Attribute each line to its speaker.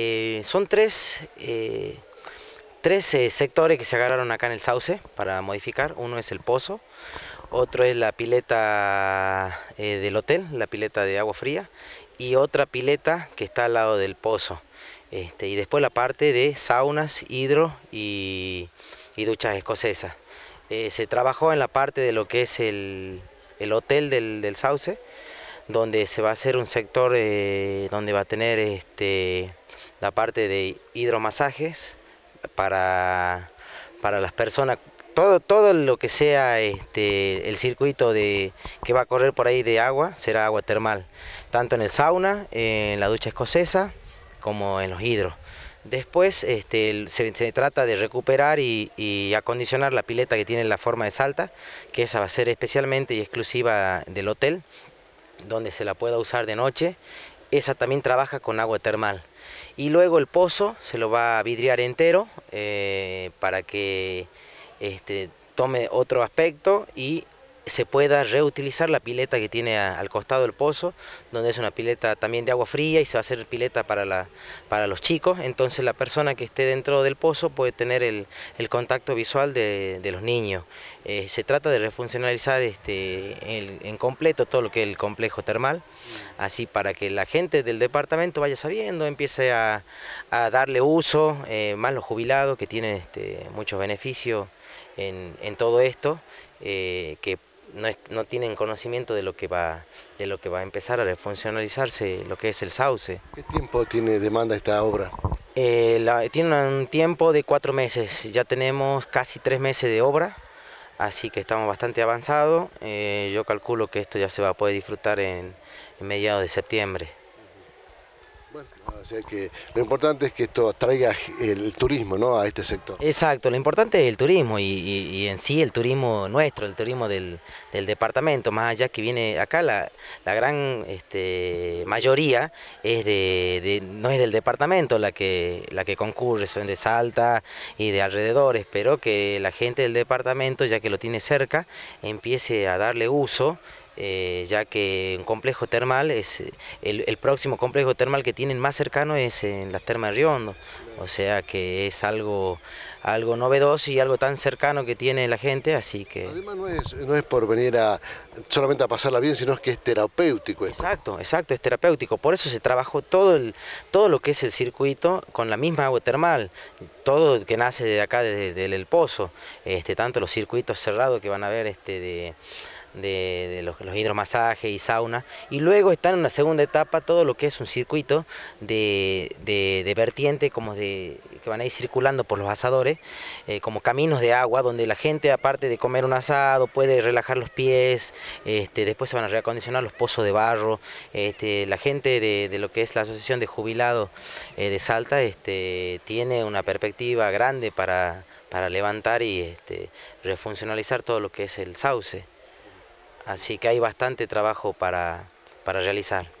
Speaker 1: Eh, son tres, eh, tres eh, sectores que se agarraron acá en el sauce para modificar. Uno es el pozo, otro es la pileta del hotel, la pileta de agua fría, y otra pileta que está al lado del pozo. Este, y después la parte de saunas, hidro y, duchas escocesas. se trabajó en la parte de lo que es el, hotel del, del sauce donde se va a hacer un sector eh, donde va a tener este, la parte de hidromasajes para, las personas, todo, todo lo que sea este, el circuito de, que va a correr por ahí de agua será agua termal, tanto en el sauna, en la ducha escocesa, como en los hidros. Después este, se, trata de recuperar y, y, acondicionar la pileta que tiene la forma de salta, que esa va a ser especialmente y exclusiva del hotel donde se la pueda usar de noche. Esa también trabaja con agua termal. Y luego el pozo se lo va a vidriar entero eh, para que este, tome otro aspecto y se pueda reutilizar la pileta que tiene al costado del pozo, donde es una pileta también de agua fría y se va a hacer pileta para, la, para los chicos, entonces la persona que esté dentro del pozo puede tener el, contacto visual de, los niños. Eh, se trata de refuncionalizar este, en completo todo lo que es el complejo termal, así para que la gente del departamento vaya sabiendo, empiece a, darle uso, eh, más los jubilados que tienen este, muchos beneficios en, todo esto, eh, que no, tienen conocimiento de lo que va de lo que va a empezar a funcionalizarse lo que es el sauce. ¿Qué tiempo tiene demanda esta obra? Eh, tiene un tiempo de cuatro meses, ya tenemos casi tres meses de obra, así que estamos bastante avanzados. Eh, yo calculo que esto ya se va a poder disfrutar en mediados de septiembre. Bueno, o sea que lo importante es que esto traiga el turismo ¿no? a este sector. Exacto, lo importante es el turismo y, en sí el turismo nuestro, el turismo del, departamento, más allá que viene acá, la, la gran este, mayoría es de, no es del departamento la que, la que concurre, son de Salta y de alrededores, pero que la gente del departamento, ya que lo tiene cerca, empiece a darle uso eh, ya que un complejo termal es el, próximo complejo termal que tienen más cercano es en las termas de Riondo, o sea que es algo, algo novedoso y algo tan cercano que tiene la gente, así que... Además no es, no es por venir a solamente a pasarla bien, sino es que es terapéutico. Exacto, exacto, es terapéutico, por eso se trabajó todo, el, todo lo que es el circuito con la misma agua termal, todo que nace de acá, desde, el pozo, este, tanto los circuitos cerrados que van a ver este, de de, los, hidromasajes y sauna. Y luego está en una segunda etapa todo lo que es un circuito de, de, vertiente, como de que van a ir circulando por los asadores, eh, como caminos de agua, donde la gente, aparte de comer un asado, puede relajar los pies, este, después se van a reacondicionar los pozos de barro. Este, la gente de, lo que es la Asociación de Jubilados eh, de Salta este, tiene una perspectiva grande para, levantar y refuncionalizar todo lo que es el sauce. Así que hay bastante trabajo para, realizar.